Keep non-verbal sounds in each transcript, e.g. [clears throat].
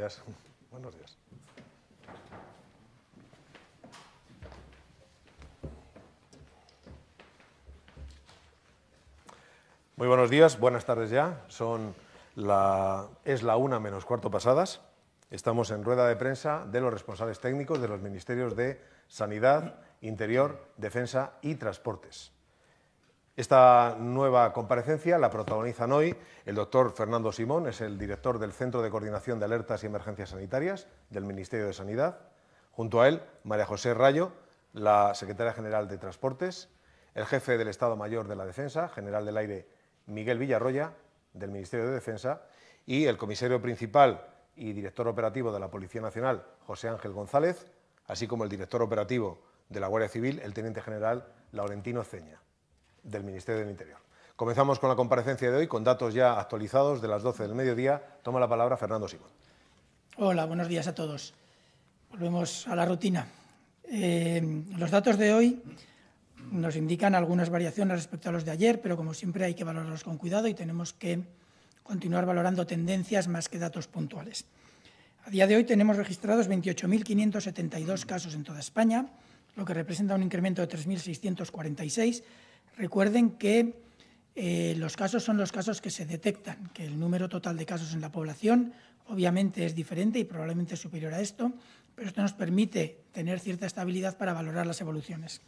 [laughs] Buenos días. Muy buenos días, buenas tardes ya. Son la, es la una menos cuarto pasadas. Estamos en rueda de prensa de los responsables técnicos de los ministerios de Sanidad, Interior, Defensa y Transportes. Esta nueva comparecencia la protagonizan hoy el doctor Fernando Simón, es el director del Centro de Coordinación de Alertas y Emergencias Sanitarias del Ministerio de Sanidad. Junto a él, María José Rayo, la secretaria general de Transportes, el jefe del Estado Mayor de la Defensa, general del aire Miguel Villarroya, del Ministerio de Defensa, y el comisario principal y director operativo de la Policía Nacional, José Ángel González, así como el director operativo de la Guardia Civil, el teniente general Laurentino Ceña del Ministerio del Interior. Comenzamos con la comparecencia de hoy con datos ya actualizados de las 12 del mediodía. Toma la palabra Fernando Simón. Hola, buenos días a todos. Volvemos a la rutina. Eh, los datos de hoy nos indican algunas variaciones respecto a los de ayer, pero como siempre hay que valorarlos con cuidado y tenemos que continuar valorando tendencias más que datos puntuales. A día de hoy tenemos registrados 28.572 casos en toda España, lo que representa un incremento de 3.646 Recuerden que eh, los casos son los casos que se detectan, que el número total de casos en la población obviamente es diferente y probablemente superior a esto, pero esto nos permite tener cierta estabilidad para valorar las evoluciones.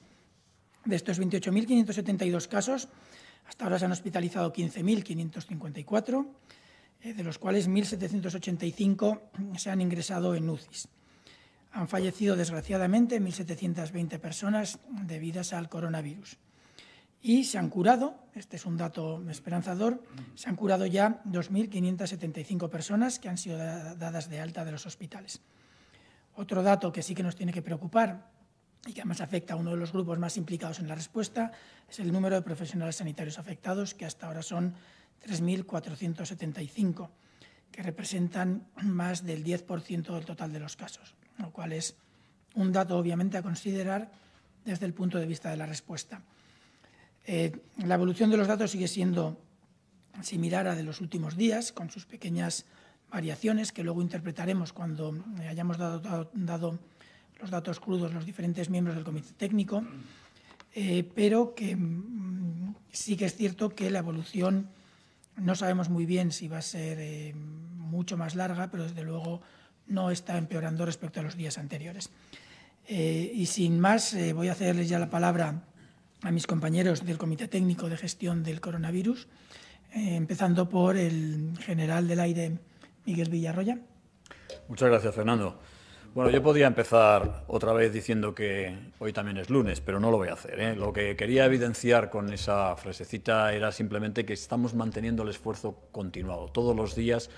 De estos 28.572 casos, hasta ahora se han hospitalizado 15.554, eh, de los cuales 1.785 se han ingresado en UCIs. Han fallecido, desgraciadamente, 1.720 personas debidas al coronavirus y se han curado, este es un dato esperanzador, se han curado ya 2.575 personas que han sido dadas de alta de los hospitales. Otro dato que sí que nos tiene que preocupar y que además afecta a uno de los grupos más implicados en la respuesta es el número de profesionales sanitarios afectados, que hasta ahora son 3.475, que representan más del 10% del total de los casos, lo cual es un dato obviamente a considerar desde el punto de vista de la respuesta. Eh, la evolución de los datos sigue siendo similar a de los últimos días, con sus pequeñas variaciones que luego interpretaremos cuando eh, hayamos dado, los datos crudos los diferentes miembros del comité técnico, eh, pero que mm, sí que es cierto que la evolución no sabemos muy bien si va a ser mucho más larga, pero desde luego no está empeorando respecto a los días anteriores. y sin más, voy a cederles ya la palabra a mis compañeros del Comité Técnico de Gestión del Coronavirus, eh, empezando por el general del aire Miguel Villarroya. Muchas gracias, Fernando. Bueno, yo podía empezar otra vez diciendo que hoy también es lunes, pero no lo voy a hacer. ¿eh? Lo que quería evidenciar con esa frasecita era simplemente que estamos manteniendo el esfuerzo continuado. Todos los días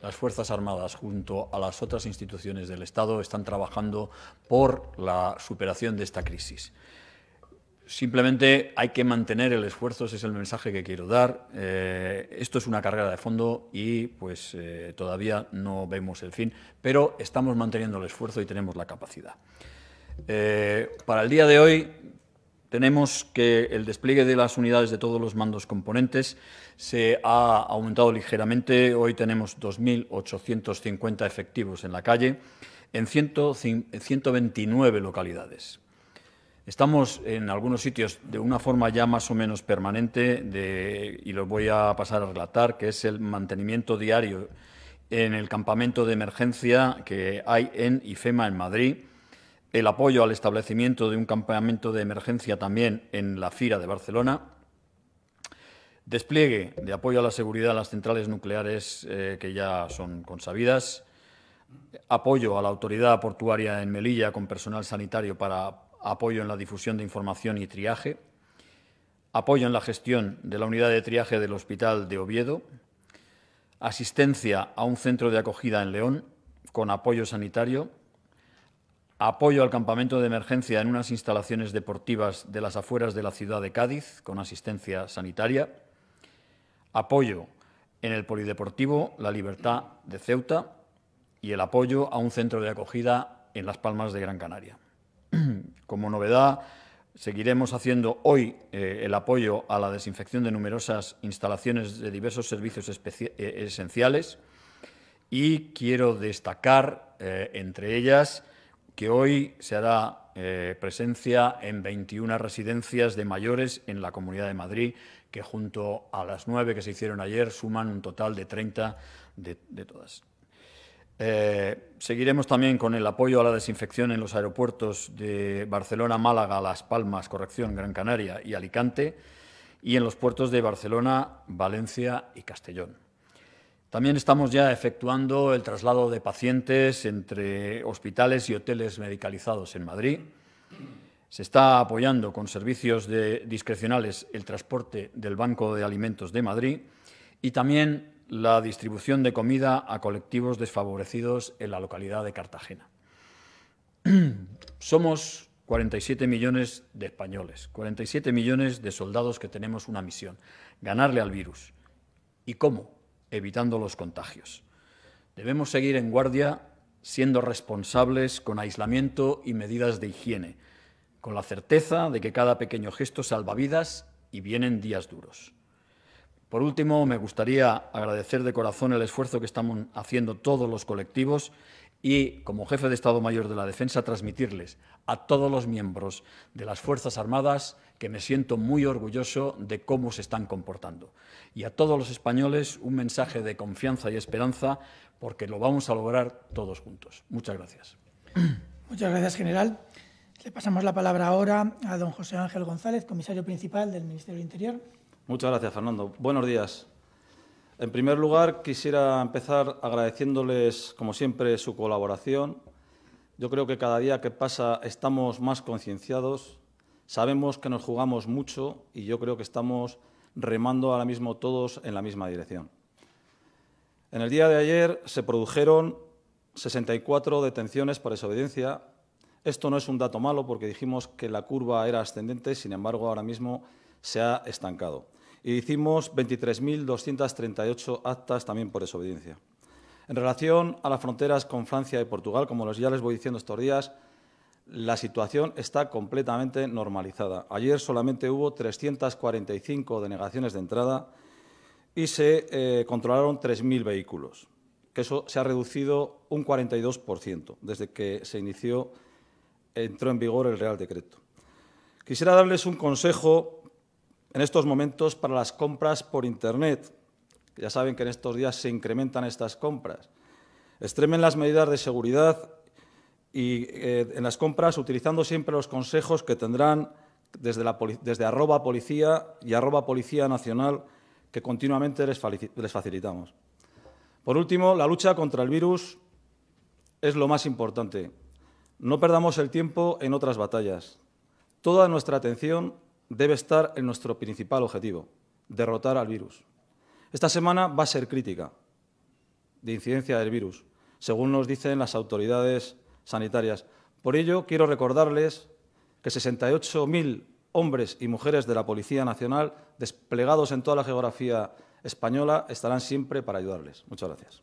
las Fuerzas Armadas junto a las otras instituciones del Estado están trabajando por la superación de esta crisis. Simplemente hay que mantener el esfuerzo, ese es el mensaje que quiero dar. Eh, esto es una carrera de fondo y pues eh, todavía no vemos el fin, pero estamos manteniendo el esfuerzo y tenemos la capacidad. Eh, para el día de hoy tenemos que el despliegue de las unidades de todos los mandos componentes se ha aumentado ligeramente. Hoy tenemos 2.850 efectivos en la calle en 129 localidades. Estamos en algunos sitios de una forma ya más o menos permanente y los voy a pasar a relatar, que es el mantenimiento diario en el campamento de emergencia que hay en IFEMA en Madrid, el apoyo al establecimiento de un campamento de emergencia también en la FIRA de Barcelona, despliegue de apoyo a la seguridad de las centrales nucleares eh, que ya son consabidas, apoyo a la autoridad portuaria en Melilla con personal sanitario para apoyo en la difusión de información y triaje, apoyo en la gestión de la unidad de triaje del Hospital de Oviedo, asistencia a un centro de acogida en León con apoyo sanitario, apoyo al campamento de emergencia en unas instalaciones deportivas de las afueras de la ciudad de Cádiz con asistencia sanitaria, apoyo en el Polideportivo La Libertad de Ceuta y el apoyo a un centro de acogida en Las Palmas de Gran Canaria. [clears throat] Como novedad, seguiremos haciendo hoy eh, el apoyo a la desinfección de numerosas instalaciones de diversos servicios eh, esenciales y quiero destacar eh, entre ellas que hoy se hará presencia en 21 residencias de mayores en la Comunidad de Madrid, que junto a las nueve que se hicieron ayer suman un total de 30 de todas. Eh, seguiremos también con el apoyo a la desinfección en los aeropuertos de Barcelona, Málaga, Las Palmas, Corrección, Gran Canaria y Alicante, y en los puertos de Barcelona, Valencia y Castellón. También estamos ya efectuando el traslado de pacientes entre hospitales y hoteles medicalizados en Madrid. Se está apoyando con servicios de, discrecionales el transporte del Banco de Alimentos de Madrid y también la distribución de comida a colectivos desfavorecidos en la localidad de Cartagena. [clears throat] Somos 47 millones de españoles, 47 millones de soldados que tenemos una misión, ganarle al virus. ¿Y cómo? Evitando los contagios. Debemos seguir en guardia siendo responsables con aislamiento y medidas de higiene, con la certeza de que cada pequeño gesto salva vidas y vienen días duros. Por último, me gustaría agradecer de corazón el esfuerzo que estamos haciendo todos los colectivos y, como jefe de Estado Mayor de la Defensa, transmitirles a todos los miembros de las Fuerzas Armadas que me siento muy orgulloso de cómo se están comportando. Y a todos los españoles un mensaje de confianza y esperanza porque lo vamos a lograr todos juntos. Muchas gracias. Muchas gracias, general. Le pasamos la palabra ahora a don José Ángel González, comisario principal del Ministerio del Interior. Muchas gracias, Fernando. Buenos días. En primer lugar, quisiera empezar agradeciéndoles, como siempre, su colaboración. Yo creo que cada día que pasa estamos más concienciados, sabemos que nos jugamos mucho y yo creo que estamos remando ahora mismo todos en la misma dirección. En el día de ayer se produjeron 64 detenciones por desobediencia. Esto no es un dato malo porque dijimos que la curva era ascendente, sin embargo, ahora mismo se ha estancado. Y hicimos 23.238 actas también por desobediencia. En relación a las fronteras con Francia y Portugal, como ya les voy diciendo estos días, la situación está completamente normalizada. Ayer solamente hubo 345 denegaciones de entrada y se eh, controlaron 3.000 vehículos, que eso se ha reducido un 42% desde que se inició, entró en vigor el Real Decreto. Quisiera darles un consejo en estos momentos para las compras por Internet. Ya saben que en estos días se incrementan estas compras. Extremen las medidas de seguridad y eh, en las compras utilizando siempre los consejos que tendrán desde, arroba policía y arroba policía nacional que continuamente les facilitamos. Por último, la lucha contra el virus es lo más importante. No perdamos el tiempo en otras batallas. Toda nuestra atención debe estar en nuestro principal objetivo, derrotar al virus. Esta semana va a ser crítica de incidencia del virus, según nos dicen las autoridades sanitarias. Por ello, quiero recordarles que 68.000 hombres y mujeres de la Policía Nacional desplegados en toda la geografía española estarán siempre para ayudarles. Muchas gracias.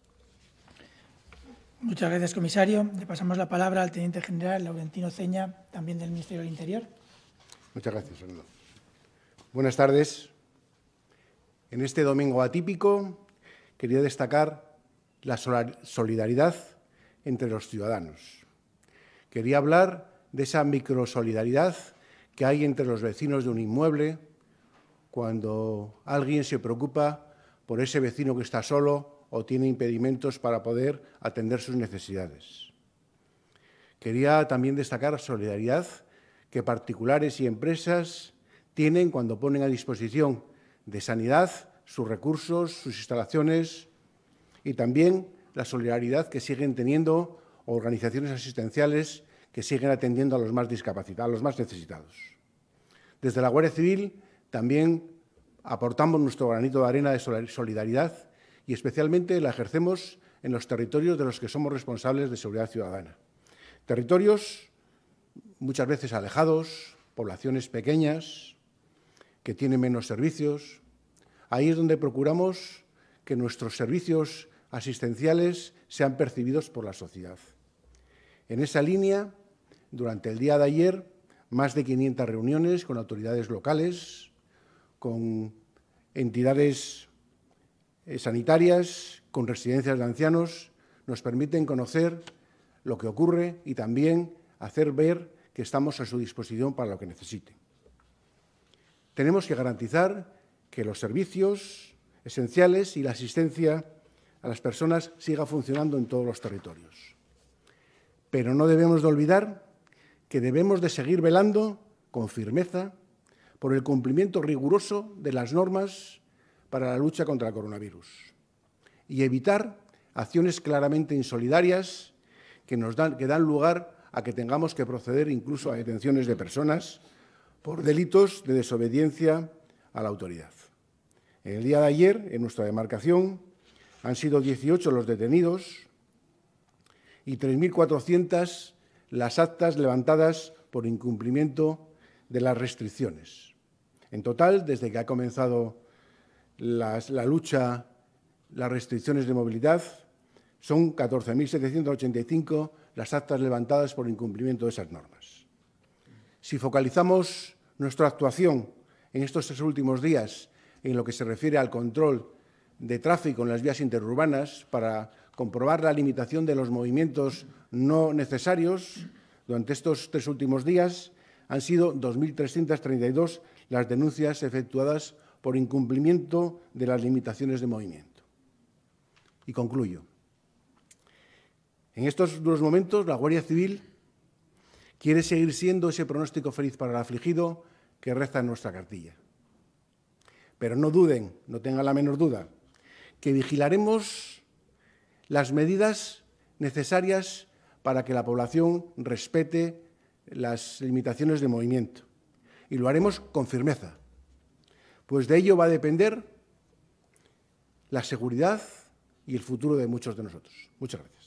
Muchas gracias, comisario. Le pasamos la palabra al teniente general Laurentino Ceña, también del Ministerio del Interior. Muchas gracias, Buenas tardes. En este domingo atípico quería destacar la solidaridad entre los ciudadanos. Quería hablar de esa microsolidaridad que hay entre los vecinos de un inmueble cuando alguien se preocupa por ese vecino que está solo o tiene impedimentos para poder atender sus necesidades. Quería también destacar la solidaridad que particulares y empresas tienen cuando ponen a disposición de sanidad sus recursos, sus instalaciones y también la solidaridad que siguen teniendo organizaciones asistenciales que siguen atendiendo a los más los más necesitados. Desde la Guardia Civil también aportamos nuestro granito de arena de solidaridad y especialmente la ejercemos en los territorios de los que somos responsables de seguridad ciudadana. Territorios muchas veces alejados, poblaciones pequeñas, que tiene menos servicios. Ahí es donde procuramos que nuestros servicios asistenciales sean percibidos por la sociedad. En esa línea, durante el día de ayer, más de 500 reuniones con autoridades locales, con entidades eh, sanitarias, con residencias de ancianos, nos permiten conocer lo que ocurre y también hacer ver que estamos a su disposición para lo que necesiten tenemos que garantizar que los servicios esenciales y la asistencia a las personas siga funcionando en todos los territorios. Pero no debemos de olvidar que debemos de seguir velando con firmeza por el cumplimiento riguroso de las normas para la lucha contra el coronavirus y evitar acciones claramente insolidarias que, que dan lugar a que tengamos que proceder incluso a detenciones de personas por delitos de desobediencia a la autoridad. En el día de ayer, en nuestra demarcación, han sido 18 los detenidos y 3.400 las actas levantadas por incumplimiento de las restricciones. En total, desde que ha comenzado la lucha, las restricciones de movilidad, son 14.785 las actas levantadas por incumplimiento de esas normas. Si focalizamos nuestra actuación en estos tres últimos días en lo que se refiere al control de tráfico en las vías interurbanas para comprobar la limitación de los movimientos no necesarios durante estos tres últimos días, han sido 2.332 las denuncias efectuadas por incumplimiento de las limitaciones de movimiento. Y concluyo. En estos dos momentos, la Guardia Civil quiere seguir siendo ese pronóstico feliz para el afligido que reza en nuestra cartilla. Pero no duden, no tengan la menor duda, que vigilaremos las medidas necesarias para que la población respete las limitaciones de movimiento. Y lo haremos con firmeza, pues de ello va a depender la seguridad y el futuro de muchos de nosotros. Muchas gracias.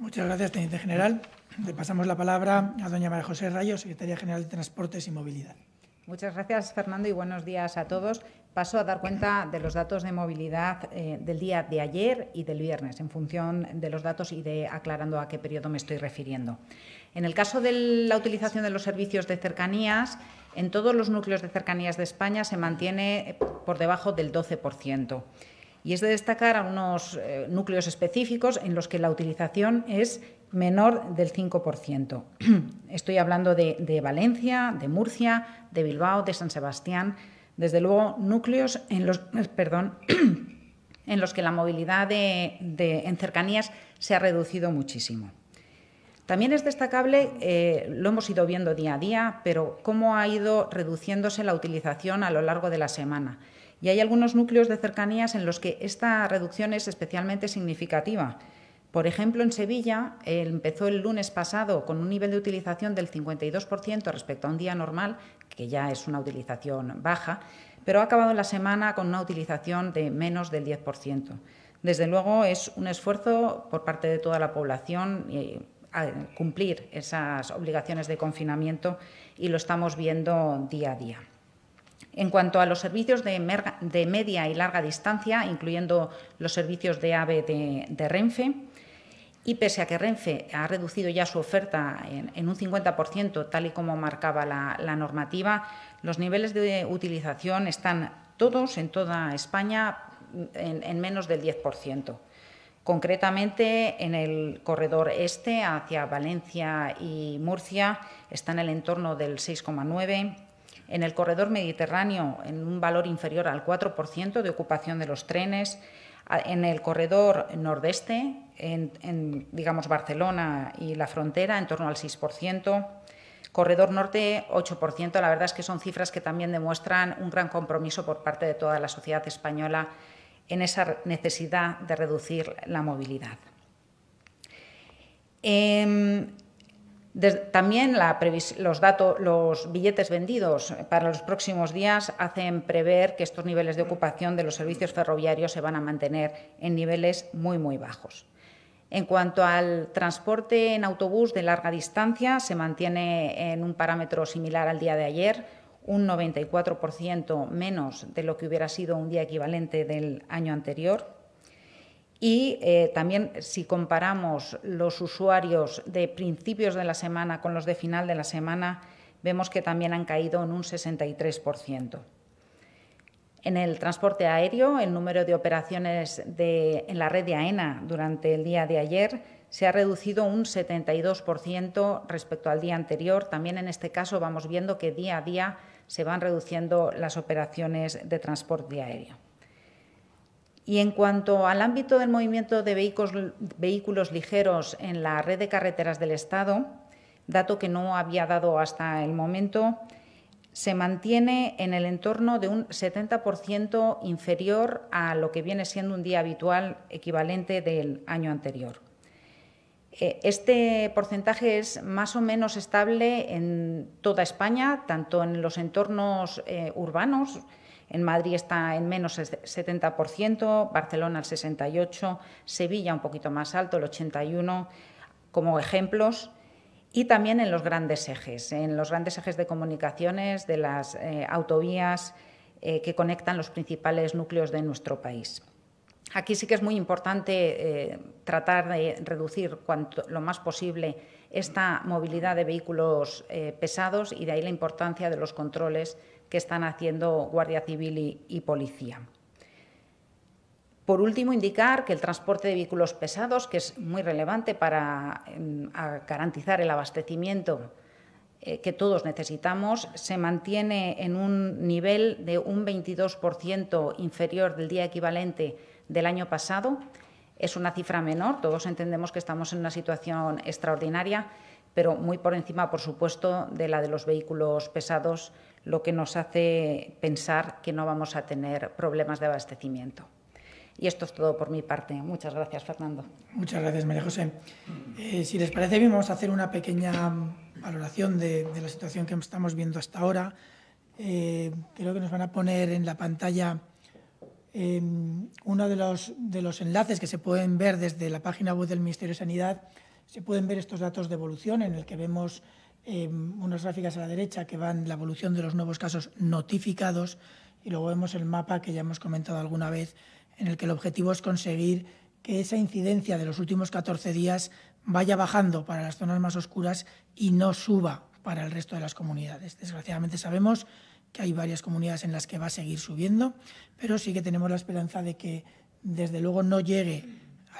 Muchas gracias, Teniente General. Le pasamos la palabra a doña María José Rayo, Secretaria General de Transportes y Movilidad. Muchas gracias, Fernando, y buenos días a todos. Paso a dar cuenta de los datos de movilidad eh, del día de ayer y del viernes, en función de los datos y de aclarando a qué periodo me estoy refiriendo. En el caso de la utilización de los servicios de cercanías, en todos los núcleos de cercanías de España se mantiene por debajo del 12%. Y es de destacar a unos eh, núcleos específicos en los que la utilización es menor del 5%. [clears throat] Estoy hablando de, Valencia, de Murcia, de Bilbao, de San Sebastián, desde luego núcleos en los, [clears throat] [clears throat] que la movilidad en cercanías se ha reducido muchísimo. También es destacable, eh, lo hemos ido viendo día a día, pero cómo ha ido reduciéndose la utilización a lo largo de la semana. Y hay algunos núcleos de cercanías en los que esta reducción es especialmente significativa. Por ejemplo, en Sevilla eh, empezó el lunes pasado con un nivel de utilización del 52% respecto a un día normal, que ya es una utilización baja, pero ha acabado la semana con una utilización de menos del 10%. Desde luego es un esfuerzo por parte de toda la población eh, cumplir esas obligaciones de confinamiento y lo estamos viendo día a día. En cuanto a los servicios de, media y larga distancia, incluyendo los servicios de AVE de, Renfe, y pese a que Renfe ha reducido ya su oferta en, un 50%, tal y como marcaba la, normativa, los niveles de utilización están todos en toda España mm, en, en menos del 10%. Concretamente, en el corredor este, hacia Valencia y Murcia, está en el entorno del 6,9%, en el corredor mediterráneo en un valor inferior al 4% de ocupación de los trenes, en el corredor nordeste, en, digamos Barcelona y la frontera, en torno al 6%. Corredor Norte, 8%. La verdad es que son cifras que también demuestran un gran compromiso por parte de toda la sociedad española en esa necesidad de reducir la movilidad. Em, también los, los billetes vendidos para los próximos días hacen prever que estos niveles de ocupación de los servicios ferroviarios se van a mantener en niveles muy, muy bajos. En cuanto al transporte en autobús de larga distancia, se mantiene en un parámetro similar al día de ayer, un 94% menos de lo que hubiera sido un día equivalente del año anterior. Y eh, también si comparamos los usuarios de principios de la semana con los de final de la semana, vemos que también han caído en un 63%. En el transporte aéreo, el número de operaciones en la red de AENA durante el día de ayer se ha reducido un 72% respecto al día anterior. También en este caso vamos viendo que día a día se van reduciendo las operaciones de transporte aéreo. Y en cuanto al ámbito del movimiento de vehículos, ligeros en la red de carreteras del Estado, dato que no había dado hasta el momento, se mantiene en el entorno de un 70% inferior a lo que viene siendo un día habitual equivalente del año anterior. Eh, este porcentaje es más o menos estable en toda España, tanto en los entornos eh, urbanos, en Madrid está en menos 70%, Barcelona el 68%, Sevilla un poquito más alto, el 81%, como ejemplos. Y también en los grandes ejes, en los grandes ejes de comunicaciones, de las eh, autovías eh, que conectan los principales núcleos de nuestro país. Aquí sí que es muy importante eh, tratar de reducir cuanto, lo más posible esta movilidad de vehículos eh, pesados y de ahí la importancia de los controles que están haciendo Guardia Civil y, Policía. Por último, indicar que el transporte de vehículos pesados, que es muy relevante para em, garantizar el abastecimiento eh, que todos necesitamos, se mantiene en un nivel de un 22% inferior del día equivalente del año pasado es una cifra menor, todos entendemos que estamos en una situación extraordinaria, pero muy por encima, por supuesto, de la de los vehículos pesados, lo que nos hace pensar que no vamos a tener problemas de abastecimiento. Y esto es todo por mi parte. Muchas gracias, Fernando. Muchas gracias, María José. Eh, si les parece bien, vamos a hacer una pequeña valoración de, la situación que estamos viendo hasta ahora. Eh, creo que nos van a poner en la pantalla Em, uno de los, de los enlaces que se pueden ver desde la página web del Ministerio de Sanidad, se pueden ver estos datos de evolución en el que vemos em, unas gráficas a la derecha que van la evolución de los nuevos casos notificados y luego vemos el mapa que ya hemos comentado alguna vez en el que el objetivo es conseguir que esa incidencia de los últimos 14 días vaya bajando para las zonas más oscuras y no suba para el resto de las comunidades. Desgraciadamente sabemos que que hay varias comunidades en las que va a seguir subiendo, pero sí que tenemos la esperanza de que desde luego no llegue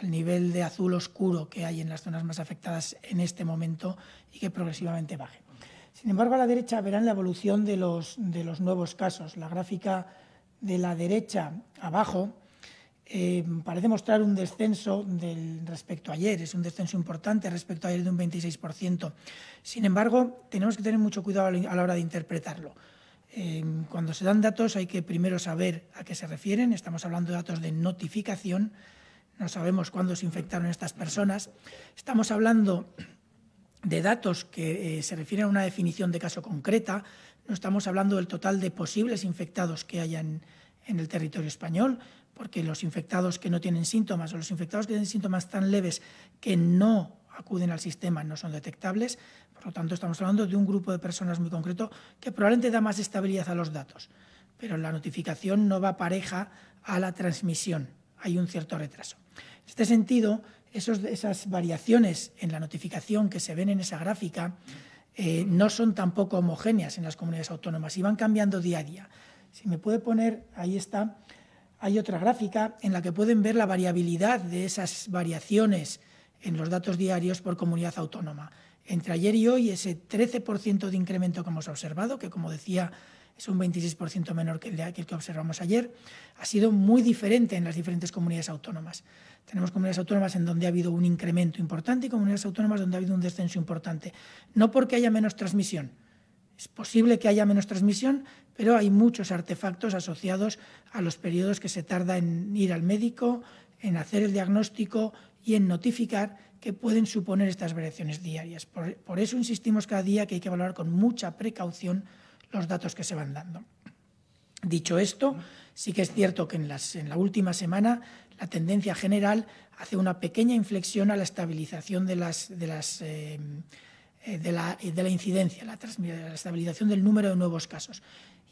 al nivel de azul oscuro que hay en las zonas más afectadas en este momento y que progresivamente baje. Sin embargo, a la derecha verán la evolución de los, de los nuevos casos. La gráfica de la derecha abajo eh, parece mostrar un descenso respecto a ayer, es un descenso importante respecto a ayer de un 26%. Sin embargo, tenemos que tener mucho cuidado a la hora de interpretarlo cuando se dan datos hay que primero saber a qué se refieren. Estamos hablando de datos de notificación. No sabemos cuándo se infectaron estas personas. Estamos hablando de datos que eh, se refieren a una definición de caso concreta. No estamos hablando del total de posibles infectados que hayan en el territorio español, porque los infectados que no tienen síntomas o los infectados que tienen síntomas tan leves que no acuden al sistema no son detectables. Por lo tanto, estamos hablando de un grupo de personas muy concreto que probablemente da más estabilidad a los datos, pero la notificación no va pareja a la transmisión. Hay un cierto retraso. En este sentido, esas variaciones en la notificación que se ven en esa gráfica eh, no son tampoco homogéneas en las comunidades autónomas y van cambiando día a día. Si me puede poner, ahí está, hay otra gráfica en la que pueden ver la variabilidad de esas variaciones en los datos diarios por comunidad autónoma. Entre ayer y hoy, ese 13% de incremento que hemos observado, que como decía es un 26% menor que el, que que observamos ayer, ha sido muy diferente en las diferentes comunidades autónomas. Tenemos comunidades autónomas en donde ha habido un incremento importante y comunidades autónomas donde ha habido un descenso importante. No porque haya menos transmisión. Es posible que haya menos transmisión, pero hay muchos artefactos asociados a los periodos que se tarda en ir al médico, en hacer el diagnóstico, y en notificar que pueden suponer estas variaciones diarias. Por, eso insistimos cada día que hay que evaluar con mucha precaución los datos que se van dando. Dicho esto, sí que es cierto que en, las, en la última semana la tendencia general hace una pequeña inflexión a la estabilización de, las, de, las, eh, de, la, de la, incidencia, la, la estabilización del número de nuevos casos.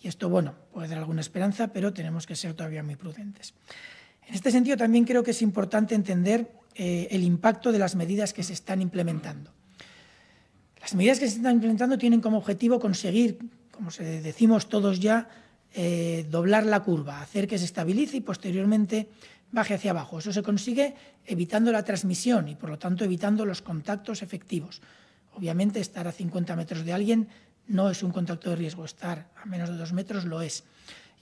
Y esto, bueno, puede dar alguna esperanza, pero tenemos que ser todavía muy prudentes. En este sentido, también creo que es importante entender eh, el impacto de las medidas que se están implementando. Las medidas que se están implementando tienen como objetivo conseguir, como decimos todos ya, eh, doblar la curva, hacer que se estabilice y posteriormente baje hacia abajo. Eso se consigue evitando la transmisión y, por lo tanto, evitando los contactos efectivos. Obviamente, estar a 50 metros de alguien no es un contacto de riesgo, estar a menos de dos metros lo es.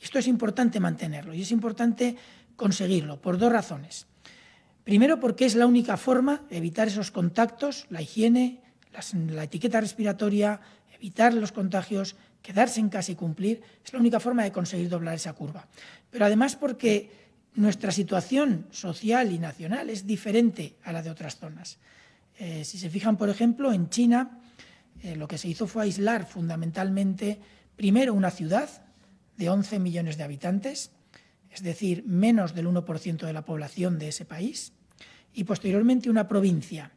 Esto es importante mantenerlo y es importante conseguirlo por dos razones. Primero porque es la única forma de evitar esos contactos, la higiene, la etiqueta respiratoria, evitar los contagios, quedarse en casa y cumplir, es la única forma de conseguir doblar esa curva. Pero además porque nuestra situación social y nacional es diferente a la de otras zonas. Eh, si se fijan, por ejemplo, en China, eh, lo que se hizo fue aislar fundamentalmente primero una ciudad de 11 millones de habitantes, es decir, menos del 1% de la población de ese país, y posteriormente una provincia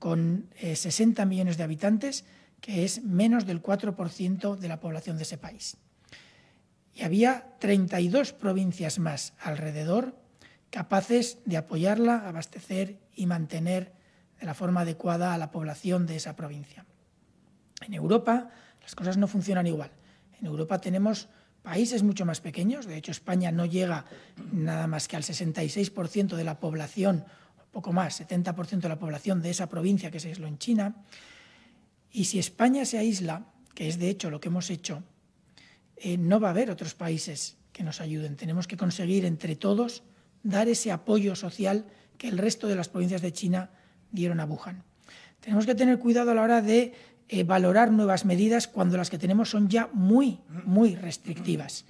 con 60 eh, millones de habitantes, que es menos del 4% de la población de ese país. Y había 32 provincias más alrededor capaces de apoyarla, abastecer y mantener de la forma adecuada a la población de esa provincia. En Europa las cosas no funcionan igual. En Europa tenemos países mucho más pequeños, de hecho España no llega nada más que al 66% de la población poco más, 70% de la población de esa provincia que se aisló en China. Y si España se aísla, que es de hecho lo que hemos hecho, eh, no va a haber otros países que nos ayuden. Tenemos que conseguir entre todos dar ese apoyo social que el resto de las provincias de China dieron a Wuhan. Tenemos que tener cuidado a la hora de eh, valorar nuevas medidas cuando las que tenemos son ya muy, muy restrictivas.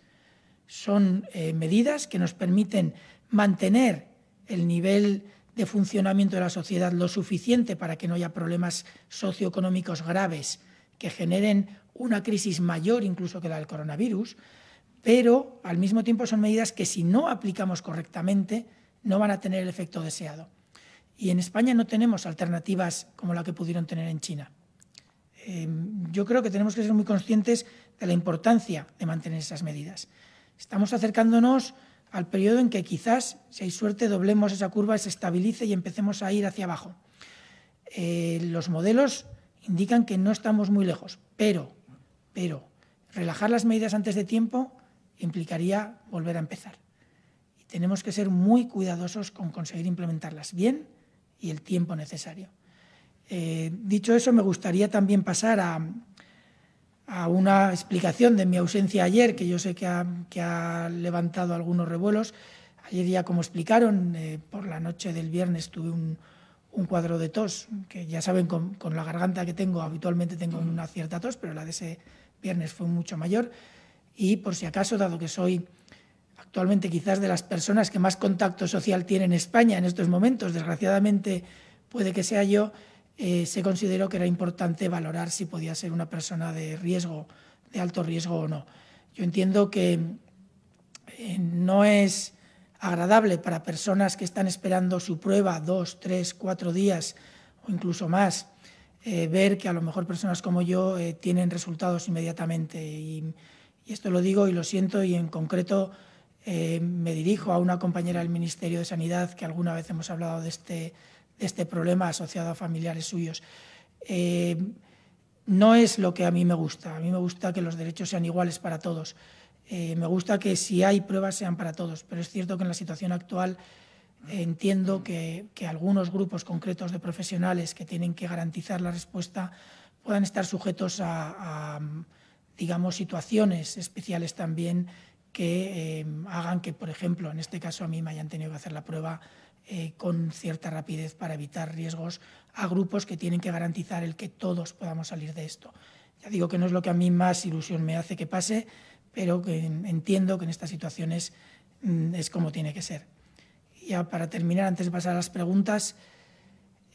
Son eh, medidas que nos permiten mantener el nivel de funcionamiento de la sociedad lo suficiente para que no haya problemas socioeconómicos graves que generen una crisis mayor incluso que la del coronavirus, pero al mismo tiempo son medidas que si no aplicamos correctamente no van a tener el efecto deseado. Y en España no tenemos alternativas como la que pudieron tener en China. Em, yo creo que tenemos que ser muy conscientes de la importancia de mantener esas medidas. Estamos acercándonos al periodo en que quizás, si hay suerte, doblemos esa curva, se estabilice y empecemos a ir hacia abajo. Eh, los modelos indican que no estamos muy lejos, pero, pero relajar las medidas antes de tiempo implicaría volver a empezar. Y tenemos que ser muy cuidadosos con conseguir implementarlas bien y el tiempo necesario. Eh, dicho eso, me gustaría también pasar a, a una explicación de mi ausencia ayer, que yo sé que ha, levantado algunos revuelos. Ayer día como explicaron, eh, por la noche del viernes tuve un, cuadro de tos, que ya saben, con, con, la garganta que tengo, habitualmente tengo una cierta tos, pero la de ese viernes fue mucho mayor. Y por si acaso, dado que soy actualmente quizás de las personas que más contacto social tiene en España en estos momentos, desgraciadamente puede que sea yo, eh, se consideró que era importante valorar si podía ser una persona de riesgo, de alto riesgo o no. Yo entiendo que eh, no es agradable para personas que están esperando su prueba dos, tres, cuatro días o incluso más, eh, ver que a lo mejor personas como yo tienen resultados inmediatamente. Y, y, esto lo digo y lo siento y en concreto me dirijo a una compañera del Ministerio de Sanidad que alguna vez hemos hablado de este de este problema asociado a familiares suyos. Eh, no es lo que a mí me gusta. A mí me gusta que los derechos sean iguales para todos. Eh, me gusta que si hay pruebas sean para todos, pero es cierto que en la situación actual eh, entiendo que, algunos grupos concretos de profesionales que tienen que garantizar la respuesta puedan estar sujetos a, a digamos, situaciones especiales también que em, hagan que, por ejemplo, en este caso a mí me hayan tenido que hacer la prueba eh, con cierta rapidez para evitar riesgos a grupos que tienen que garantizar el que todos podamos salir de esto. Ya digo que no es lo que a mí más ilusión me hace que pase, pero que entiendo que en estas situaciones mm, es como tiene que ser. Ya para terminar, antes de pasar a las preguntas,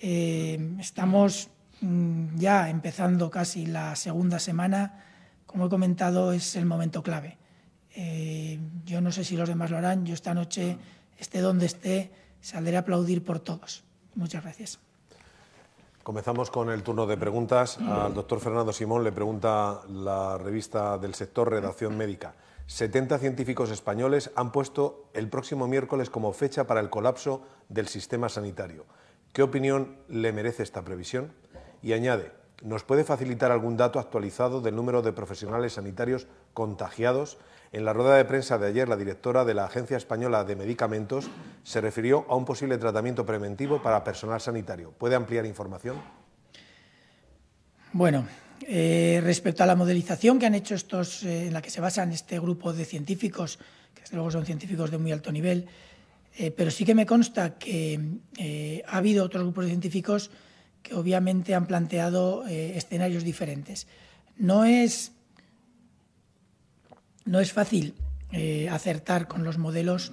eh, estamos mm, ya empezando casi la segunda semana. Como he comentado, es el momento clave eh, yo no sé si los demás lo harán, yo esta noche, esté donde esté, saldré a aplaudir por todos. Muchas gracias. Comenzamos con el turno de preguntas. Al doctor Fernando Simón le pregunta la revista del sector Redacción Médica. 70 científicos españoles han puesto el próximo miércoles como fecha para el colapso del sistema sanitario. ¿Qué opinión le merece esta previsión? Y añade, ¿nos puede facilitar algún dato actualizado del número de profesionales sanitarios contagiados en la rueda de prensa de ayer, la directora de la Agencia Española de Medicamentos se refirió a un posible tratamiento preventivo para personal sanitario. ¿Puede ampliar información? Bueno, eh, respecto a la modelización que han hecho estos, eh, en la que se basan este grupo de científicos, que desde luego son científicos de muy alto nivel, eh, pero sí que me consta que ha habido otros grupos de científicos que obviamente han planteado escenarios diferentes. No es no es fácil eh, acertar con los modelos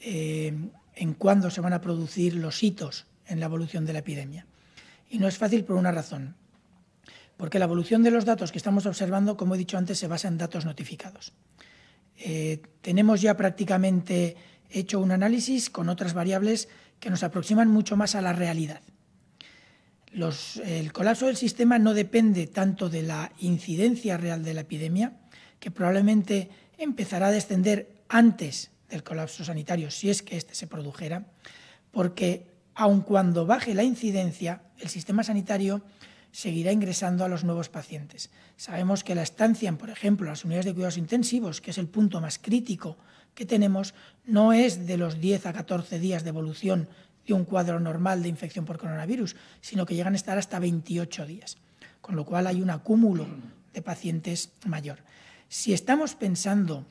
eh, en cuándo se van a producir los hitos en la evolución de la epidemia. Y no es fácil por una razón, porque la evolución de los datos que estamos observando, como he dicho antes, se basa en datos notificados. Eh, tenemos ya prácticamente hecho un análisis con otras variables que nos aproximan mucho más a la realidad. el colapso del sistema no depende tanto de la incidencia real de la epidemia, que probablemente empezará a descender antes del colapso sanitario, si es que este se produjera, porque aun cuando baje la incidencia, el sistema sanitario seguirá ingresando a los nuevos pacientes. Sabemos que la estancia, por ejemplo, las unidades de cuidados intensivos, que es el punto más crítico que tenemos, no es de los 10 a 14 días de evolución de un cuadro normal de infección por coronavirus, sino que llegan a estar hasta 28 días, con lo cual hay un acúmulo de pacientes mayor. Si estamos pensando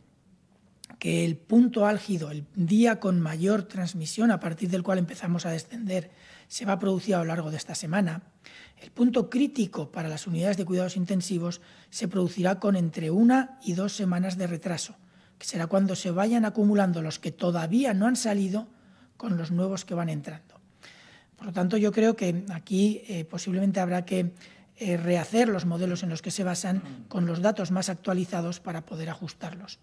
que el punto álgido, el día con mayor transmisión a partir del cual empezamos a descender, se va a producir a lo largo de esta semana, el punto crítico para las unidades de cuidados intensivos se producirá con entre una y dos semanas de retraso, que será cuando se vayan acumulando los que todavía no han salido con los nuevos que van entrando. Por lo tanto, yo creo que aquí eh, posiblemente habrá que eh, rehacer los modelos en los que se basan con los datos más actualizados para poder ajustarlos.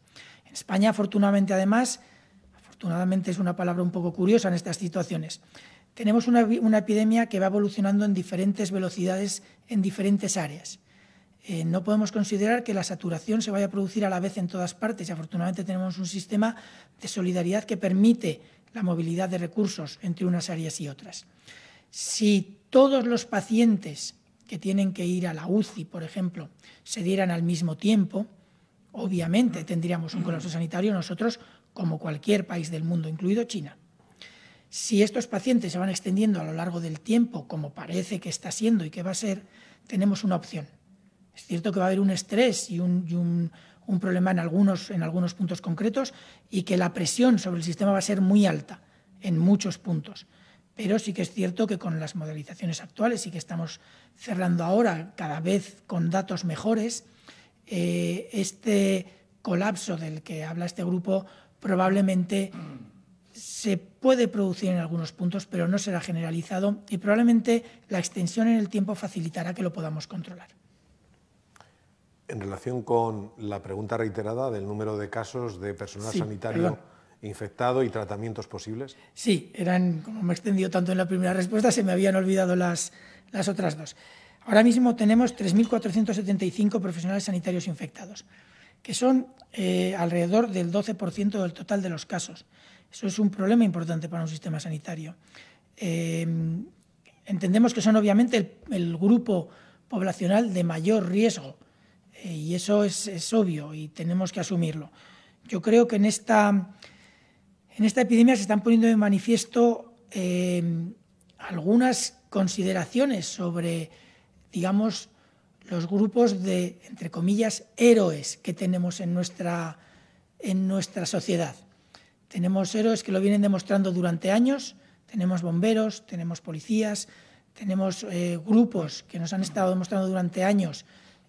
En España, afortunadamente, además, afortunadamente es una palabra un poco curiosa en estas situaciones, tenemos una, epidemia que va evolucionando en diferentes velocidades en diferentes áreas. Eh, no podemos considerar que la saturación se vaya a producir a la vez en todas partes y afortunadamente tenemos un sistema de solidaridad que permite la movilidad de recursos entre unas áreas y otras. Si todos los pacientes que tienen que ir a la UCI, por ejemplo, se dieran al mismo tiempo, obviamente tendríamos un colapso sanitario nosotros como cualquier país del mundo, incluido China. Si estos pacientes se van extendiendo a lo largo del tiempo, como parece que está siendo y que va a ser, tenemos una opción. Es cierto que va a haber un estrés y un, problema en algunos, en algunos puntos concretos y que la presión sobre el sistema va a ser muy alta en muchos puntos pero sí que es cierto que con las modelizaciones actuales y que estamos cerrando ahora cada vez con datos mejores, eh, este colapso del que habla este grupo probablemente se puede producir en algunos puntos, pero no será generalizado y probablemente la extensión en el tiempo facilitará que lo podamos controlar. En relación con la pregunta reiterada del número de casos de personal sanitario infectado y tratamientos posibles? Sí, eran, como me he extendido tanto en la primera respuesta, se me habían olvidado las, las otras dos. Ahora mismo tenemos 3.475 profesionales sanitarios infectados, que son eh, alrededor del 12% del total de los casos. Eso es un problema importante para un sistema sanitario. Em, entendemos que son obviamente el, grupo poblacional de mayor riesgo eh, y eso es, es, obvio y tenemos que asumirlo. Yo creo que en esta en esta epidemia se están poniendo de manifiesto eh, algunas consideraciones sobre, digamos, los grupos de, entre comillas, héroes que tenemos en nuestra, en nuestra sociedad. Tenemos héroes que lo vienen demostrando durante años, tenemos bomberos, tenemos policías, tenemos eh, grupos que nos han estado demostrando durante años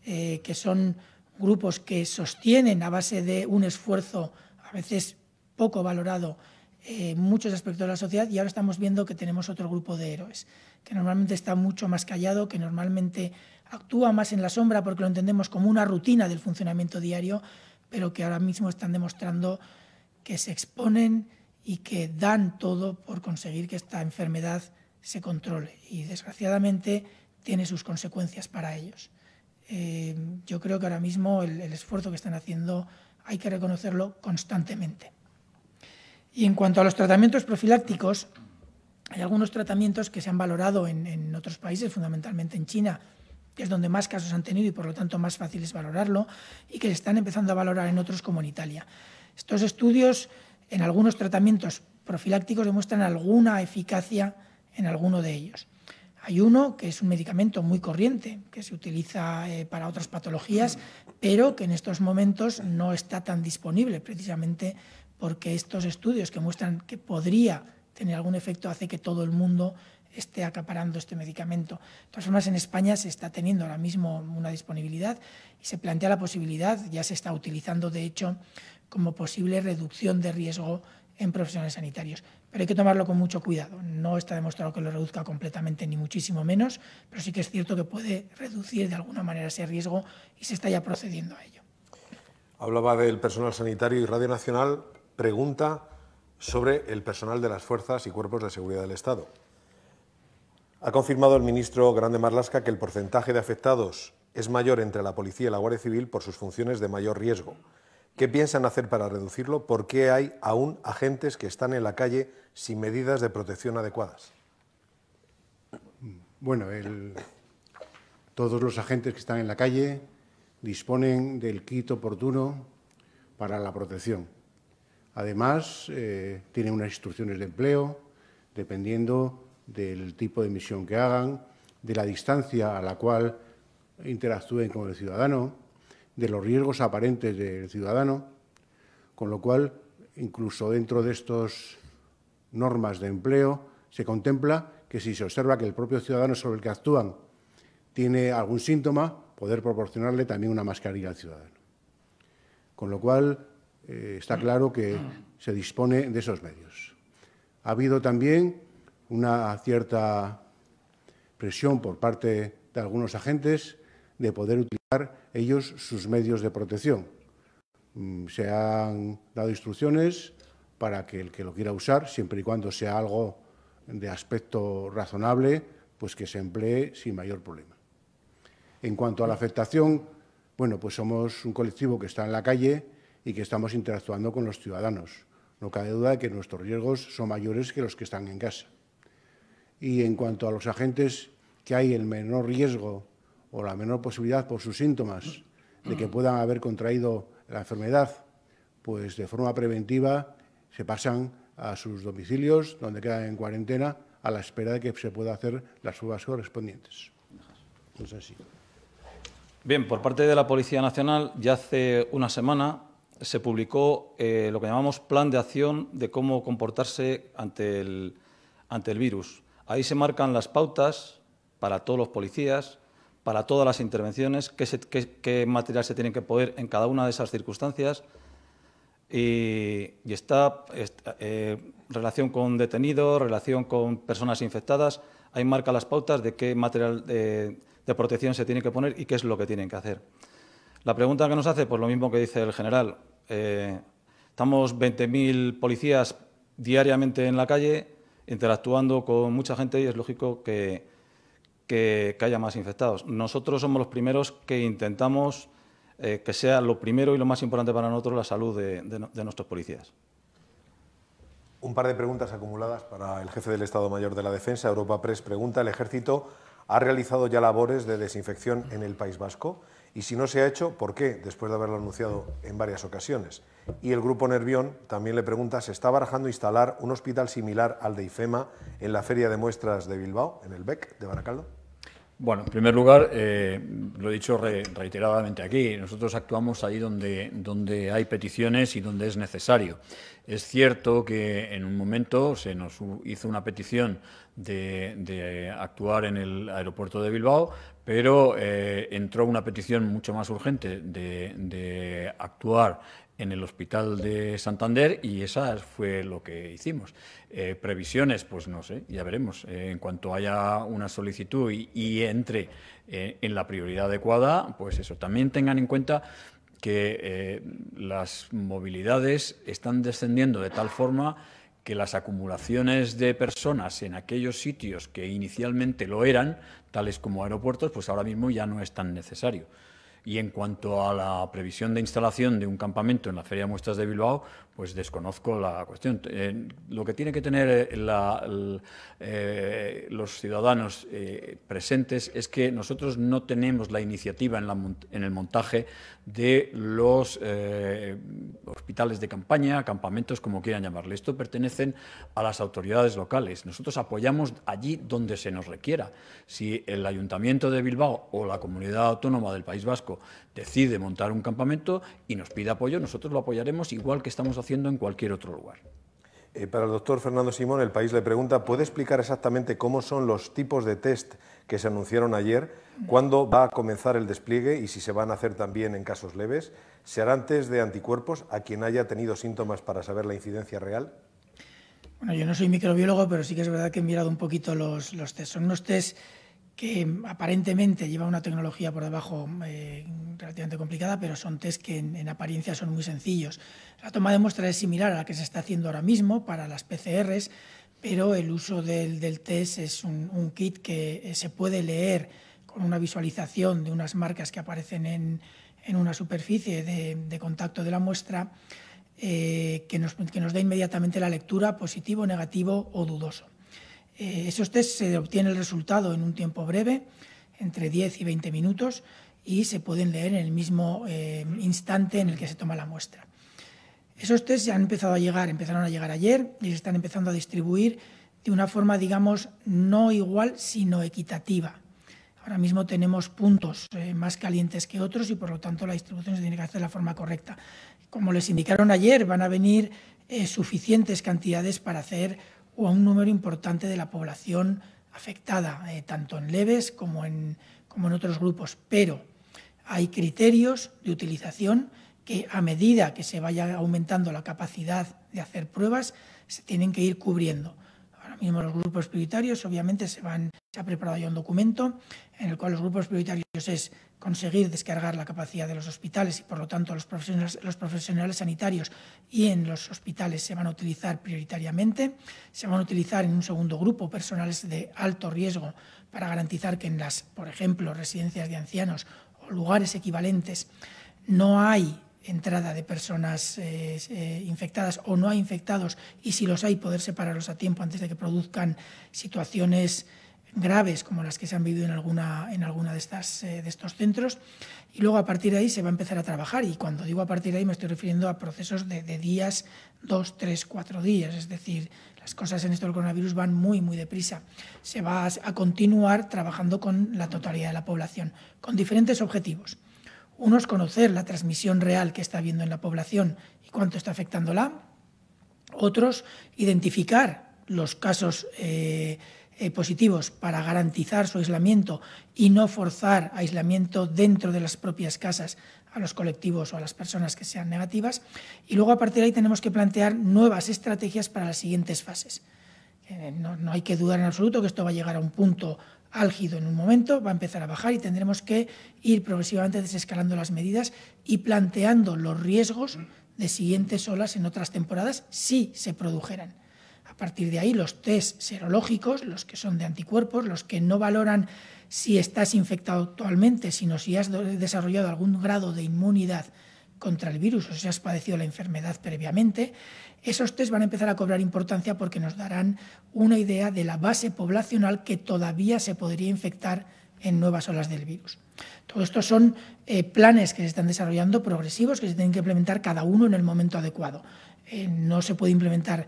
eh, que son grupos que sostienen a base de un esfuerzo a veces poco valorado eh, en muchos aspectos de la sociedad y ahora estamos viendo que tenemos otro grupo de héroes, que normalmente está mucho más callado, que normalmente actúa más en la sombra porque lo entendemos como una rutina del funcionamiento diario, pero que ahora mismo están demostrando que se exponen y que dan todo por conseguir que esta enfermedad se controle y desgraciadamente tiene sus consecuencias para ellos. Eh, yo creo que ahora mismo el esfuerzo que están haciendo hay que reconocerlo constantemente. Y en cuanto a los tratamientos profilácticos, hay algunos tratamientos que se han valorado en, otros países, fundamentalmente en China, que es donde más casos han tenido y por lo tanto más fácil es valorarlo, y que se están empezando a valorar en otros como en Italia. Estos estudios en algunos tratamientos profilácticos demuestran alguna eficacia en alguno de ellos. Hay uno que es un medicamento muy corriente, que se utiliza eh, para otras patologías, pero que en estos momentos no está tan disponible precisamente porque estos estudios que muestran que podría tener algún efecto hace que todo el mundo esté acaparando este medicamento. De todas formas, en España se está teniendo ahora mismo una disponibilidad y se plantea la posibilidad, ya se está utilizando de hecho, como posible reducción de riesgo en profesionales sanitarios. Pero hay que tomarlo con mucho cuidado. No está demostrado que lo reduzca completamente, ni muchísimo menos, pero sí que es cierto que puede reducir de alguna manera ese riesgo y se está ya procediendo a ello. Hablaba del personal sanitario y Radio Nacional pregunta sobre el personal de las fuerzas y cuerpos de seguridad del Estado. Ha confirmado el ministro Grande Marlasca que el porcentaje de afectados es mayor entre la policía y la Guardia Civil por sus funciones de mayor riesgo. ¿Qué piensan hacer para reducirlo? ¿Por qué hay aún agentes que están en la calle sin medidas de protección adecuadas? Bueno, todos los agentes que están en la calle disponen del kit oportuno para la protección. Además, eh, tienen unas instrucciones de empleo, dependiendo del tipo de misión que hagan, de la distancia a la cual interactúen con el ciudadano, de los riesgos aparentes del ciudadano, con lo cual, incluso dentro de estas normas de empleo, se contempla que si se observa que el propio ciudadano sobre el que actúan tiene algún síntoma, poder proporcionarle también una mascarilla al ciudadano. Con lo cual, eh, está claro que se dispone de esos medios. Ha habido también una cierta presión por parte de algunos agentes de poder utilizar ellos sus medios de protección. Mm, se han dado instrucciones para que el que lo quiera usar, siempre y cuando sea algo de aspecto razonable, pues que se emplee sin mayor problema. En cuanto a la afectación, bueno, pues somos un colectivo que está en la calle y que estamos interactuando con los ciudadanos. No cabe duda de que nuestros riesgos son mayores que los que están en casa. Y en cuanto a los agentes que hay el menor riesgo o la menor posibilidad por sus síntomas de que puedan haber contraído la enfermedad, pues de forma preventiva se pasan a sus domicilios, donde quedan en cuarentena, a la espera de que se pueda hacer las pruebas correspondientes. así. Bien, por parte de la Policía Nacional, ya hace una semana se publicó eh, lo que llamamos plan de acción de cómo comportarse ante el, ante el virus. Ahí se marcan las pautas para todos los policías, para todas las intervenciones, qué, material se tiene que poner en cada una de esas circunstancias. Y, está, eh, relación con detenidos, relación con personas infectadas, ahí marca las pautas de qué material de, de protección se tiene que poner y qué es lo que tienen que hacer. La pregunta que nos hace, pues lo mismo que dice el general, eh, estamos 20.000 policías diariamente en la calle interactuando con mucha gente y es lógico que, que, haya más infectados. Nosotros somos los primeros que intentamos eh, que sea lo primero y lo más importante para nosotros la salud de, de nuestros policías. Un par de preguntas acumuladas para el jefe del Estado Mayor de la Defensa, Europa Press, pregunta, ¿el ejército ha realizado ya labores de desinfección en el País Vasco? Y si no se ha hecho, ¿por qué? Después de haberlo anunciado en varias ocasiones. Y el Grupo Nervión también le pregunta, ¿se está barajando instalar un hospital similar al de IFEMA en la Feria de Muestras de Bilbao, en el BEC de Baracaldo? Bueno, en primer lugar, eh, lo he dicho reiteradamente aquí, nosotros actuamos ahí donde, donde hay peticiones y donde es necesario. Es cierto que en un momento se nos hizo una petición de, actuar en el aeropuerto de Bilbao, pero eh, entró una petición mucho más urgente de, actuar en el hospital de Santander y esa fue lo que hicimos. Eh, previsiones, pues no sé, ya veremos. Eh, en cuanto haya una solicitud y, entre en la prioridad adecuada, pues eso. También tengan en cuenta que las movilidades están descendiendo de tal forma que las acumulaciones de personas en aquellos sitios que inicialmente lo eran tales como aeropuertos, pues ahora mismo ya no es tan necesario. Y en cuanto a la previsión de instalación de un campamento en la Feria de Muestras de Bilbao, pues desconozco la cuestión. Eh, lo que tiene que tener eh, eh, los ciudadanos presentes es que nosotros no tenemos la iniciativa en, en el montaje de los hospitales de campaña, campamentos, como quieran llamarle. Esto pertenecen a las autoridades locales. Nosotros apoyamos allí donde se nos requiera. Si el Ayuntamiento de Bilbao o la Comunidad Autónoma del País Vasco decide montar un campamento y nos pide apoyo, nosotros lo apoyaremos igual que estamos haciendo en cualquier otro lugar. Eh, para el doctor Fernando Simón, el país le pregunta, ¿puede explicar exactamente cómo son los tipos de test que se anunciaron ayer? ¿Cuándo va a comenzar el despliegue y si se van a hacer también en casos leves? ¿Se harán test de anticuerpos a quien haya tenido síntomas para saber la incidencia real? Bueno, yo no soy microbiólogo, pero sí que es verdad que he mirado un poquito los, los test. Son unos test que aparentemente lleva una tecnología por debajo eh, relativamente complicada, pero son test que en, apariencia son muy sencillos. La toma de muestra es similar a la que se está haciendo ahora mismo para las PCRs, pero el uso del, test es un, kit que eh, se puede leer con una visualización de unas marcas que aparecen en, una superficie de, contacto de la muestra, eh, que nos da inmediatamente la lectura positivo, negativo o dudoso. Eh, esos test se obtiene el resultado en un tiempo breve, entre 10 y 20 minutos, y se pueden leer en el mismo eh, instante en el que se toma la muestra. Esos test ya han empezado a llegar, empezaron a llegar ayer y se están empezando a distribuir de una forma, digamos, no igual, sino equitativa. Ahora mismo tenemos puntos eh, más calientes que otros y, por lo tanto, la distribución se tiene que hacer de la forma correcta. Como les indicaron ayer, van a venir suficientes cantidades para hacer a un número importante de la población afectada, eh, tanto en leves como en, como en otros grupos. Pero hay criterios de utilización que a medida que se vaya aumentando la capacidad de hacer pruebas, se tienen que ir cubriendo. Ahora mismo los grupos prioritarios, obviamente, se van, se ha preparado ya un documento en el cual los grupos prioritarios es conseguir descargar la capacidad de los hospitales y, por lo tanto, los profesionales, los profesionales sanitarios y en los hospitales se van a utilizar prioritariamente. Se van a utilizar en un segundo grupo personales de alto riesgo para garantizar que en las, por ejemplo, residencias de ancianos o lugares equivalentes no hay entrada de personas eh, eh, infectadas o no hay infectados y si los hay poder separarlos a tiempo antes de que produzcan situaciones graves como las que se han vivido en alguna, en alguna de, estas, eh, de estos centros. Y luego a partir de ahí se va a empezar a trabajar. Y cuando digo a partir de ahí me estoy refiriendo a procesos de, días, dos, tres, cuatro días. Es decir, las cosas en esto del coronavirus van muy, muy deprisa. Se va a, continuar trabajando con la totalidad de la población, con diferentes objetivos. Uno es conocer la transmisión real que está habiendo en la población y cuánto está afectándola. Otros, identificar los casos. Eh, eh, positivos para garantizar su aislamiento y no forzar aislamiento dentro de las propias casas a los colectivos o a las personas que sean negativas. Y luego a partir de ahí tenemos que plantear nuevas estrategias para las siguientes fases. Eh, no, no hay que dudar en absoluto que esto va a llegar a un punto álgido en un momento, va a empezar a bajar y tendremos que ir progresivamente desescalando las medidas y planteando los riesgos de siguientes olas en otras temporadas si se produjeran. A partir de ahí, los test serológicos, los que son de anticuerpos, los que no valoran si estás infectado actualmente, sino si has desarrollado algún grado de inmunidad contra el virus o si has padecido la enfermedad previamente, esos test van a empezar a cobrar importancia porque nos darán una idea de la base poblacional que todavía se podría infectar en nuevas olas del virus. Todo esto son eh, planes que se están desarrollando progresivos que se tienen que implementar cada uno en el momento adecuado. Eh, no se puede implementar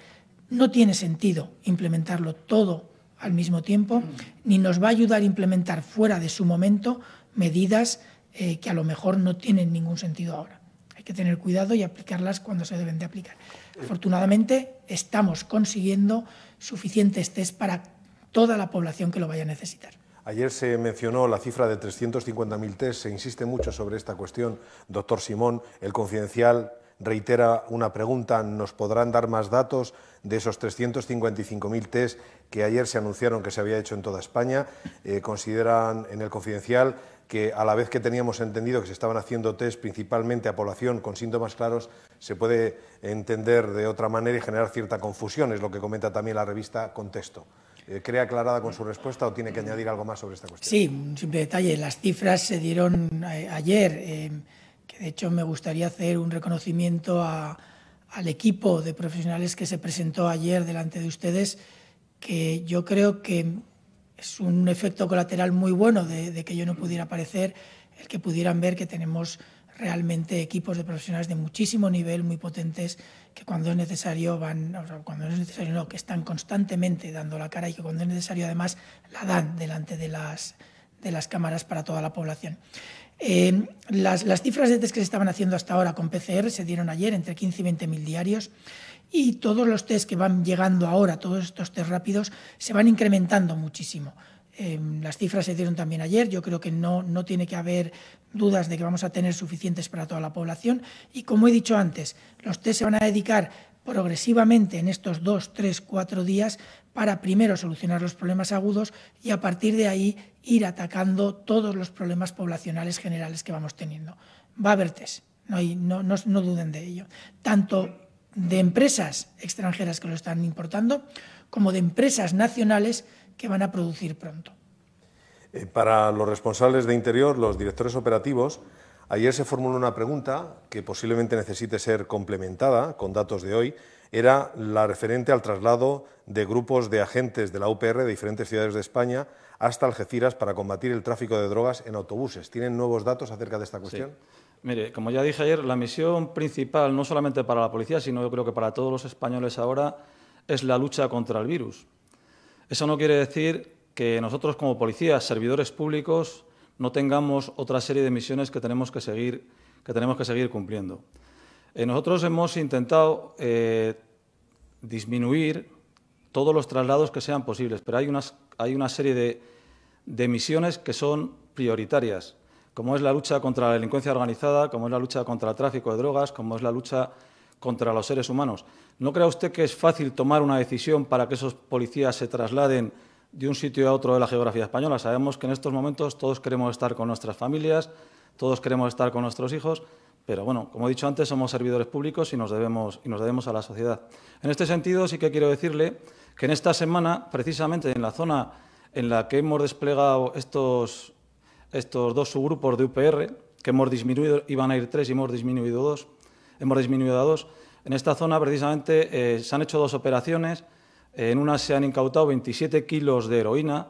no tiene sentido implementarlo todo al mismo tiempo, mm. ni nos va a ayudar a implementar fuera de su momento medidas eh, que a lo mejor no tienen ningún sentido ahora. Hay que tener cuidado y aplicarlas cuando se deben de aplicar. Afortunadamente, estamos consiguiendo suficientes test para toda la población que lo vaya a necesitar. Ayer se mencionó la cifra de 350.000 test, se insiste mucho sobre esta cuestión. Doctor Simón, el confidencial reitera una pregunta, ¿nos podrán dar más datos de esos 355.000 test que ayer se anunciaron que se había hecho en toda España? Eh, consideran en el confidencial que a la vez que teníamos entendido que se estaban haciendo test principalmente a población con síntomas claros, se puede entender de otra manera y generar cierta confusión, es lo que comenta también la revista Contexto. Eh, ¿Cree aclarada con su respuesta o tiene que añadir algo más sobre esta cuestión? Sí, un simple detalle. Las cifras se dieron eh, ayer de hecho me gustaría hacer un reconocimiento al equipo de profesionales que se presentó ayer delante de ustedes, que yo creo que es un efecto colateral muy bueno de, que yo no pudiera aparecer, el que pudieran ver que tenemos realmente equipos de profesionales de muchísimo nivel, muy potentes, que cuando es necesario van, o sea, cuando es necesario no, que están constantemente dando la cara y que cuando es necesario además la dan delante de las, de las cámaras para toda la población. Em, las, cifras de test que se estaban haciendo hasta ahora con PCR se dieron ayer entre 15 y 20 mil diarios y todos los test que van llegando ahora, todos estos test rápidos, se van incrementando muchísimo. Em, las cifras se dieron también ayer, yo creo que no, no tiene que haber dudas de que vamos a tener suficientes para toda la población y como he dicho antes, los test se van a dedicar progresivamente en estos dos, tres, cuatro días para primero solucionar los problemas agudos y a partir de ahí ir atacando todos los problemas poblacionales generales que vamos teniendo. Va a haber test, no, no, no duden de ello. Tanto de empresas extranjeras que lo están importando como de empresas nacionales que van a producir pronto. Eh, para los responsables de interior, los directores operativos, Ayer se formuló una pregunta que posiblemente necesite ser complementada con datos de hoy. Era la referente al traslado de grupos de agentes de la UPR de diferentes ciudades de España hasta Algeciras para combatir el tráfico de drogas en autobuses. ¿Tienen nuevos datos acerca de esta cuestión? Mire, como ya dije ayer, la misión principal, no solamente para la policía, sino yo creo que para todos los españoles ahora, es la lucha contra el virus. Eso no quiere decir que nosotros como policías, servidores públicos, no tengamos otra serie de misiones que tenemos que seguir, tenemos que seguir cumpliendo. Eh, nosotros hemos intentado eh, disminuir todos los traslados que sean posibles, pero hay, una serie de, de misiones que son prioritarias, como es la lucha contra la delincuencia organizada, como es la lucha contra el tráfico de drogas, como es la lucha contra los seres humanos. ¿No cree usted que es fácil tomar una decisión para que esos policías se trasladen de un sitio a otro de la geografía española. Sabemos que en estos momentos todos queremos estar con nuestras familias, todos queremos estar con nuestros hijos, pero bueno, como he dicho antes, somos servidores públicos y nos debemos, y nos debemos a la sociedad. En este sentido, sí que quiero decirle que en esta semana, precisamente en la zona en la que hemos desplegado estos, estos dos subgrupos de UPR, que hemos disminuido, iban a ir tres y hemos disminuido dos, hemos disminuido a dos, en esta zona precisamente eh, se han hecho dos operaciones en una se han incautado 27 kilos de heroína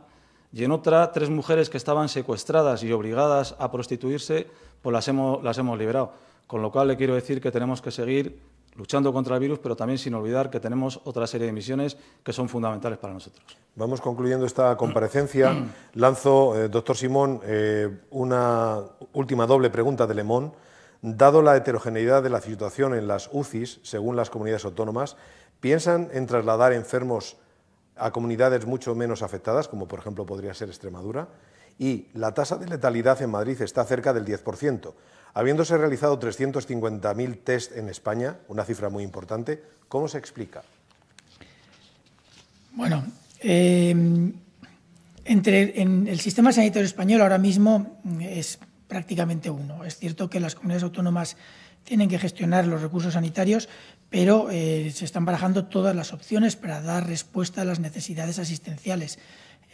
y en otra tres mujeres que estaban secuestradas y obligadas a prostituirse, pues las hemos, las hemos liberado. Con lo cual le quiero decir que tenemos que seguir luchando contra el virus, pero también sin olvidar que tenemos otra serie de misiones que son fundamentales para nosotros. Vamos concluyendo esta comparecencia. [clears throat] Lanzo, eh, doctor Simón, eh, una última doble pregunta de Lemón. Dado la heterogeneidad de la situación en las UCIs, según las comunidades autónomas, ¿Piensan en trasladar enfermos a comunidades mucho menos afectadas, como por ejemplo podría ser Extremadura? Y la tasa de letalidad en Madrid está cerca del 10%. Habiéndose realizado 350.000 test en España, una cifra muy importante, ¿cómo se explica? Bueno, em, entre, en el sistema sanitario español ahora mismo es prácticamente uno. Es cierto que las comunidades autónomas tienen que gestionar los recursos sanitarios, pero eh, se están barajando todas las opciones para dar respuesta a las necesidades asistenciales.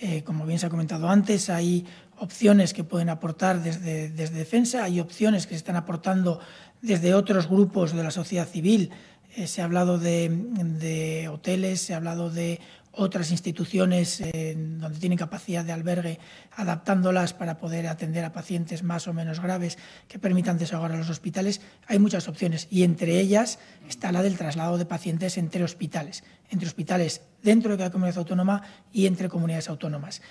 Eh, como bien se ha comentado antes, hay opciones que pueden aportar desde, desde, defensa, hay opciones que se están aportando desde otros grupos de la sociedad civil. Eh, se ha hablado de, hoteles, se ha hablado de otras instituciones eh, donde tienen capacidad de albergue, adaptándolas para poder atender a pacientes más o menos graves que permitan desahogar a los hospitales, hay muchas opciones y entre ellas está la del traslado de pacientes entre hospitales, entre hospitales dentro de cada comunidad autónoma y entre comunidades autónomas.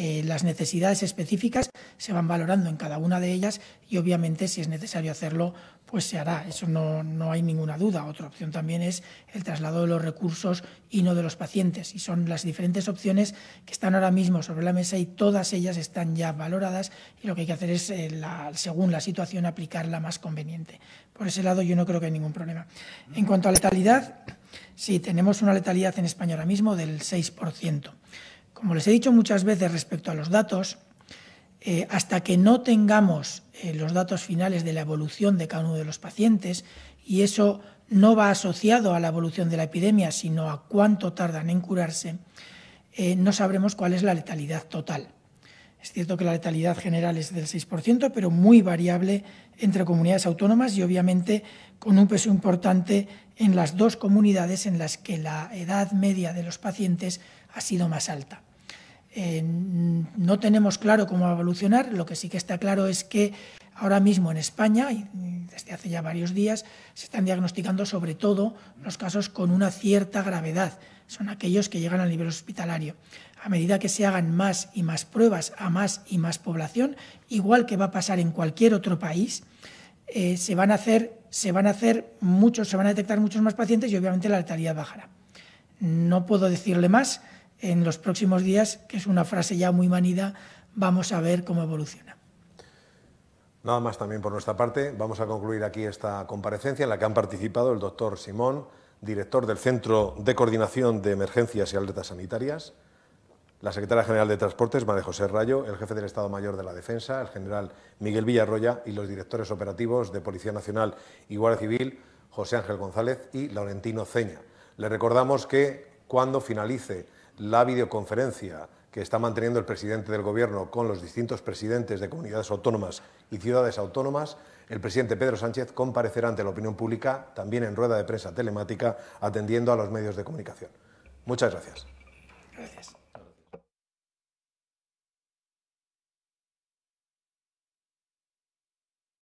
Eh, las necesidades específicas se van valorando en cada una de ellas y obviamente si es necesario hacerlo, pues se hará. Eso no, no, hay ninguna duda. Otra opción también es el traslado de los recursos y no de los pacientes. Y son las diferentes opciones que están ahora mismo sobre la mesa y todas ellas están ya valoradas y lo que hay que hacer es, eh, según la situación, aplicarla más conveniente. Por ese lado yo no creo que hay ningún problema. En cuanto a letalidad, sí, tenemos una letalidad en España ahora mismo del 6%. Como les he dicho muchas veces respecto a los datos, eh, hasta que no tengamos eh, los datos finales de la evolución de cada uno de los pacientes, y eso no va asociado a la evolución de la epidemia, sino a cuánto tardan en curarse, eh, no sabremos cuál es la letalidad total. Es cierto que la letalidad general es del 6%, pero muy variable entre comunidades autónomas y obviamente con un peso importante en las dos comunidades en las que la edad media de los pacientes ha sido más alta. Eh, no tenemos claro cómo va a evolucionar. Lo que sí que está claro es que ahora mismo en España, y desde hace ya varios días, se están diagnosticando sobre todo los casos con una cierta gravedad. Son aquellos que llegan al nivel hospitalario. A medida que se hagan más y más pruebas a más y más población, igual que va a pasar en cualquier otro país, eh, se van a hacer, se van a hacer muchos, se van a detectar muchos más pacientes y obviamente la letalidad bajará. No puedo decirle más en los próximos días, que es una frase ya muy manida, vamos a ver cómo evoluciona. Nada más también por nuestra parte. Vamos a concluir aquí esta comparecencia en la que han participado el doctor Simón, director del Centro de Coordinación de Emergencias y Alertas Sanitarias, la secretaria general de Transportes, María José Rayo, el jefe del Estado Mayor de la Defensa, el general Miguel Villarroya y los directores operativos de Policía Nacional y Guardia Civil, José Ángel González y Laurentino Ceña. Le recordamos que cuando finalice la videoconferencia que está manteniendo el presidente del Gobierno con los distintos presidentes de comunidades autónomas y ciudades autónomas, el presidente Pedro Sánchez comparecerá ante la opinión pública también en rueda de prensa telemática atendiendo a los medios de comunicación. Muchas gracias.